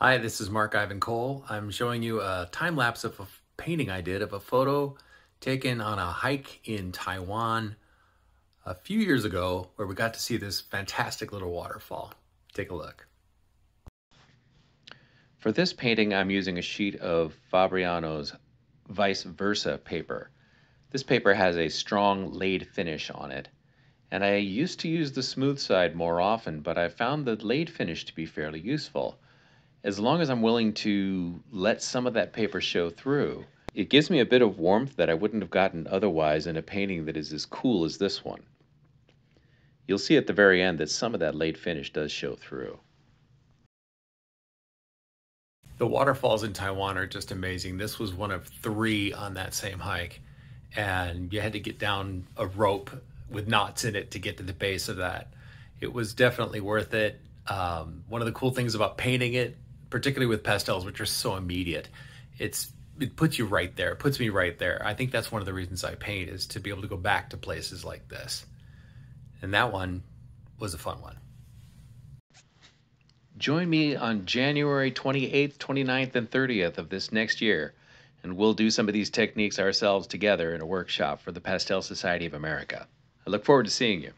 Hi, this is Mark Ivan Cole. I'm showing you a time lapse of a painting I did of a photo taken on a hike in Taiwan a few years ago where we got to see this fantastic little waterfall. Take a look. For this painting, I'm using a sheet of Fabriano's Vice Versa paper. This paper has a strong laid finish on it, and I used to use the smooth side more often, but I found the laid finish to be fairly useful as long as I'm willing to let some of that paper show through, it gives me a bit of warmth that I wouldn't have gotten otherwise in a painting that is as cool as this one. You'll see at the very end that some of that late finish does show through. The waterfalls in Taiwan are just amazing. This was one of three on that same hike, and you had to get down a rope with knots in it to get to the base of that. It was definitely worth it. Um, one of the cool things about painting it particularly with pastels, which are so immediate. It's it puts you right there. It puts me right there. I think that's one of the reasons I paint is to be able to go back to places like this. And that one was a fun one. Join me on January 28th, 29th, and 30th of this next year, and we'll do some of these techniques ourselves together in a workshop for the Pastel Society of America. I look forward to seeing you.